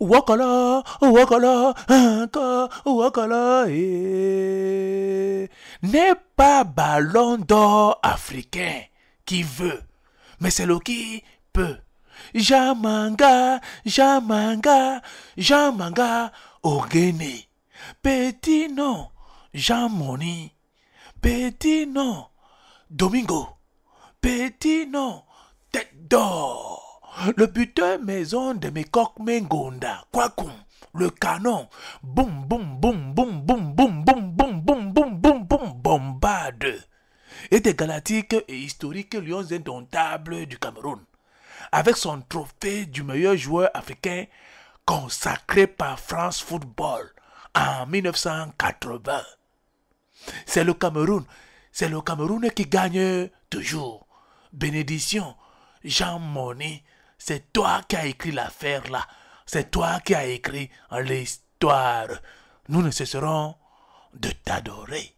Wakala, Wakala, Inca, Wakala, e. n'est pas ballon d'or africain qui veut, mais c'est le qui peut. Jamanga, Jamanga, Jamanga, Ogeni, Petit nom, Jean Moni. Petit nom, Domingo. Petit nom, Tête d'or. Le buteur maison de Mekok Mengonda, Kwakum, le canon, boum, boum, boum, boum, boum, boum, boum, boum, boum, boum, boum, boum, bombarde. Et des galactiques et historiques lions indomptables du Cameroun, avec son trophée du meilleur joueur africain consacré par France Football en 1980. C'est le Cameroun, c'est le Cameroun qui gagne toujours. Bénédiction, Jean Monnet, c'est toi qui as écrit l'affaire là. C'est toi qui as écrit l'histoire. Nous ne cesserons de t'adorer.